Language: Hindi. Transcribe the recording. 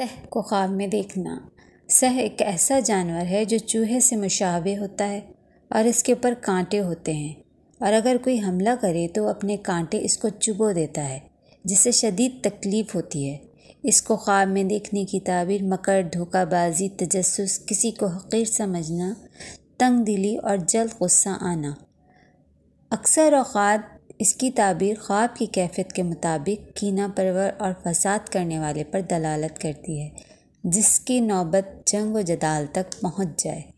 सह को ख्वाब में देखना सह एक ऐसा जानवर है जो चूहे से मुशावे होता है और इसके ऊपर कांटे होते हैं और अगर कोई हमला करे तो अपने कांटे इसको चुबो देता है जिससे शदीद तकलीफ़ होती है इसको ख्वाब में देखने की ताबीर मकर धोखाबाजी तजस किसी को हकीर समझना तंग दिली और जल्द गुस्सा आना अक्सर अवात इसकी ताबीर ख्वाब की कैफियत के मुताबिक कीना परवर और फसाद करने वाले पर दलालत करती है जिसकी नौबत जंग व जदाल तक पहुंच जाए